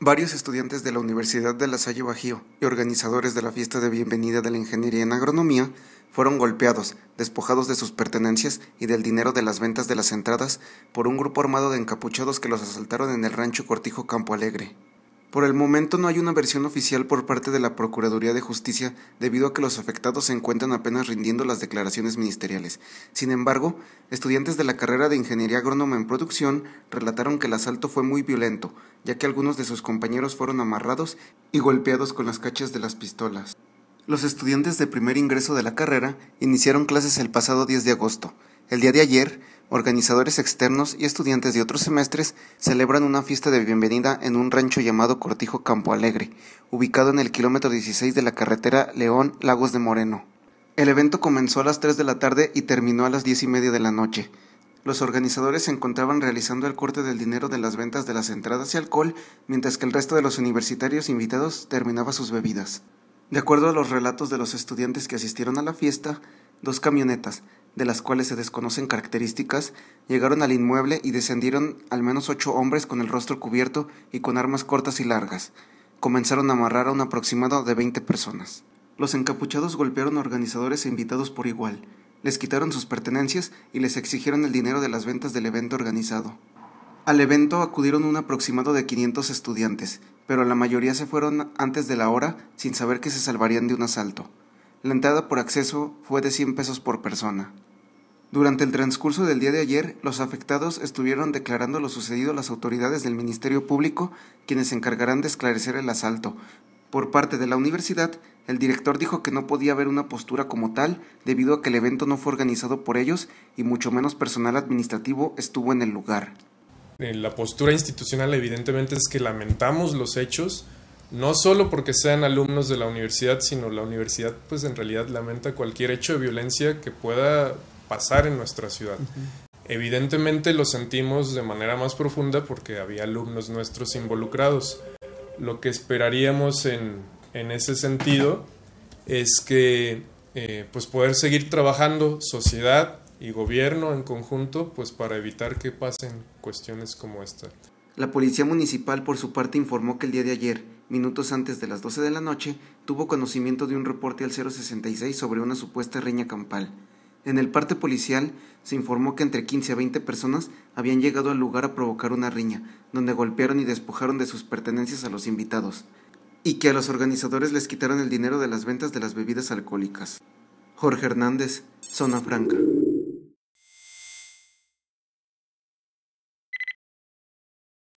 Varios estudiantes de la Universidad de La Salle Bajío y organizadores de la fiesta de bienvenida de la ingeniería en agronomía fueron golpeados, despojados de sus pertenencias y del dinero de las ventas de las entradas por un grupo armado de encapuchados que los asaltaron en el rancho Cortijo Campo Alegre. Por el momento no hay una versión oficial por parte de la Procuraduría de Justicia debido a que los afectados se encuentran apenas rindiendo las declaraciones ministeriales. Sin embargo, estudiantes de la carrera de Ingeniería Agrónoma en Producción relataron que el asalto fue muy violento, ya que algunos de sus compañeros fueron amarrados y golpeados con las cachas de las pistolas. Los estudiantes de primer ingreso de la carrera iniciaron clases el pasado 10 de agosto. El día de ayer, organizadores externos y estudiantes de otros semestres celebran una fiesta de bienvenida en un rancho llamado Cortijo Campo Alegre, ubicado en el kilómetro 16 de la carretera León Lagos de Moreno. El evento comenzó a las 3 de la tarde y terminó a las diez y media de la noche. Los organizadores se encontraban realizando el corte del dinero de las ventas de las entradas y alcohol, mientras que el resto de los universitarios invitados terminaba sus bebidas. De acuerdo a los relatos de los estudiantes que asistieron a la fiesta, dos camionetas, de las cuales se desconocen características, llegaron al inmueble y descendieron al menos ocho hombres con el rostro cubierto y con armas cortas y largas. Comenzaron a amarrar a un aproximado de veinte personas. Los encapuchados golpearon a organizadores e invitados por igual, les quitaron sus pertenencias y les exigieron el dinero de las ventas del evento organizado. Al evento acudieron un aproximado de 500 estudiantes, pero la mayoría se fueron antes de la hora sin saber que se salvarían de un asalto. La entrada por acceso fue de 100 pesos por persona. Durante el transcurso del día de ayer, los afectados estuvieron declarando lo sucedido a las autoridades del Ministerio Público, quienes se encargarán de esclarecer el asalto. Por parte de la universidad, el director dijo que no podía haber una postura como tal debido a que el evento no fue organizado por ellos y mucho menos personal administrativo estuvo en el lugar. Eh, la postura institucional evidentemente es que lamentamos los hechos, no solo porque sean alumnos de la universidad, sino la universidad pues en realidad lamenta cualquier hecho de violencia que pueda pasar en nuestra ciudad. Evidentemente lo sentimos de manera más profunda porque había alumnos nuestros involucrados. Lo que esperaríamos en, ese sentido es que eh, pues poder seguir trabajando sociedad y gobierno en conjunto pues para evitar que pasen cuestiones como esta. La policía municipal por su parte informó que el día de ayer, minutos antes de las 12 de la noche, tuvo conocimiento de un reporte al 066 sobre una supuesta riña campal. En el parte policial se informó que entre 15 a 20 personas habían llegado al lugar a provocar una riña, donde golpearon y despojaron de sus pertenencias a los invitados, y que a los organizadores les quitaron el dinero de las ventas de las bebidas alcohólicas. Jorge Hernández, Zona Franca.